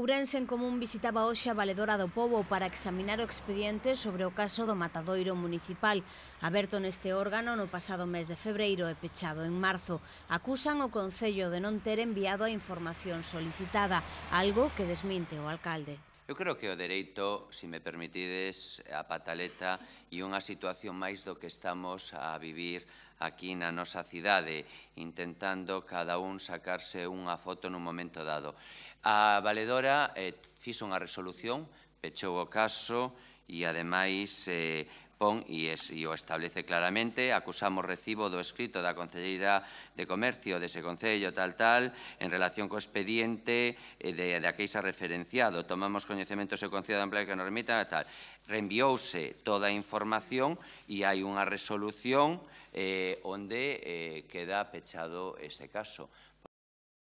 Ourense en Común visitaba hoxe a Valedora do Pobo para examinar o expediente sobre o caso do matadoiro municipal, aberto neste órgano no pasado mes de febreiro e pechado en marzo. Acusan o Concello de non ter enviado a información solicitada, algo que desminte o alcalde. Eu creo que o dereito, se me permitides, a pataleta e unha situación máis do que estamos a vivir aquí na nosa cidade, intentando cada un sacarse unha foto nun momento dado. A valedora eh, fixo unha resolución, pechou o caso e, ademais, eh, pon, e, es, e o establece claramente, acusamos recibo do escrito da Concelleira de Comercio dese Concello tal tal en relación co expediente eh, de, de aqueixa referenciado. Tomamos coñecemento ese Concello de Amplia que nos remita tal. Reenviouse toda a información e hai unha resolución eh, onde eh, queda pechado ese caso.